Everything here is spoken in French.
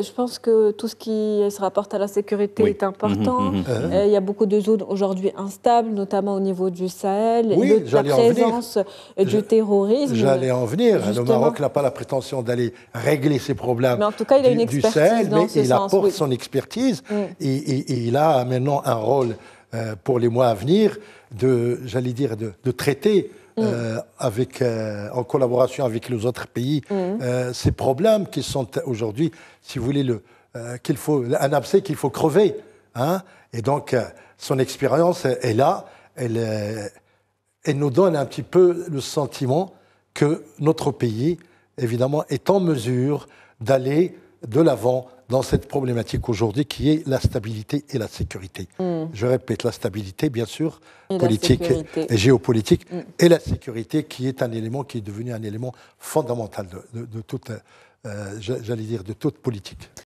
je pense que tout ce qui se rapporte à la sécurité est important. Mhm, mhm, mhm. Euh, il y a beaucoup de zones aujourd'hui instables, notamment au niveau du Sahel, oui, de la présence euh, du terrorisme. J'allais en venir. Le Maroc n'a pas la prétention d'aller régler ses problèmes mais en tout cas, il a du, Sahel, mais il apporte son expertise et, mm. il a maintenant un rôle euh, pour les mois à venir de, j'allais dire, de, de traiter Mm. Euh, avec, euh, en collaboration avec les autres pays, mm. euh, ces problèmes qui sont aujourd'hui, si vous voulez, le, qu'il faut, un abcès qu'il faut crever. Hein et donc, son expérience est là, elle, elle nous donne un petit peu le sentiment que notre pays, évidemment, est en mesure d'aller de l'avant dans cette problématique aujourd'hui qui est la stabilité et la sécurité. Mm. Je répète, la stabilité, bien sûr, politique et géopolitique, mm. et la sécurité qui est un élément qui est devenu un élément fondamental de, toute, euh, j'allais dire, de toute politique.